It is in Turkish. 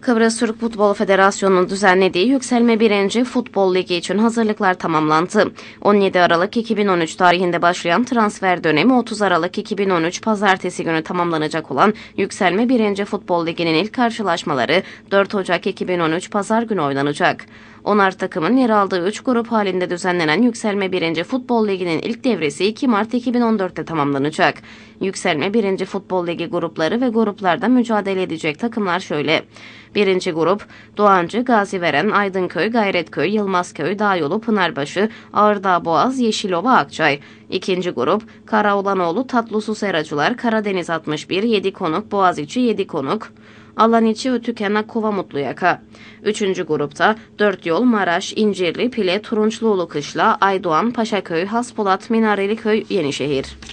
Kıbrıs Türk Futbol Federasyonu'nun düzenlediği Yükselme 1. Futbol Ligi için hazırlıklar tamamlandı. 17 Aralık 2013 tarihinde başlayan transfer dönemi 30 Aralık 2013 pazartesi günü tamamlanacak olan Yükselme 1. Futbol Ligi'nin ilk karşılaşmaları 4 Ocak 2013 pazar günü oynanacak. 10'ar takımın yer aldığı 3 grup halinde düzenlenen Yükselme 1. Futbol Ligi'nin ilk devresi 2 Mart 2014'te tamamlanacak. Yükselme 1. Futbol Ligi grupları ve gruplarda mücadele edecek takımlar şöyle. Birinci grup Doğancı, Gaziveren, Aydınköy, Gayretköy, Yılmazköy, Dağyolu, Pınarbaşı, Ağırdağ, Boğaz, Yeşilova, Akçay. İkinci grup Karaulanoğlu, Tatlısu Seracılar, Karadeniz 61, Konuk, Boğaziçi, Yedikonuk. Alaniçi, Ütükena, Kova Mutluyaka. Üçüncü grupta Dört Yol, Maraş, İncirli, Pile, Turunçluoğlu Kışla, Aydoğan, Paşaköy, Haspolat, Minareli Köy, Yenişehir.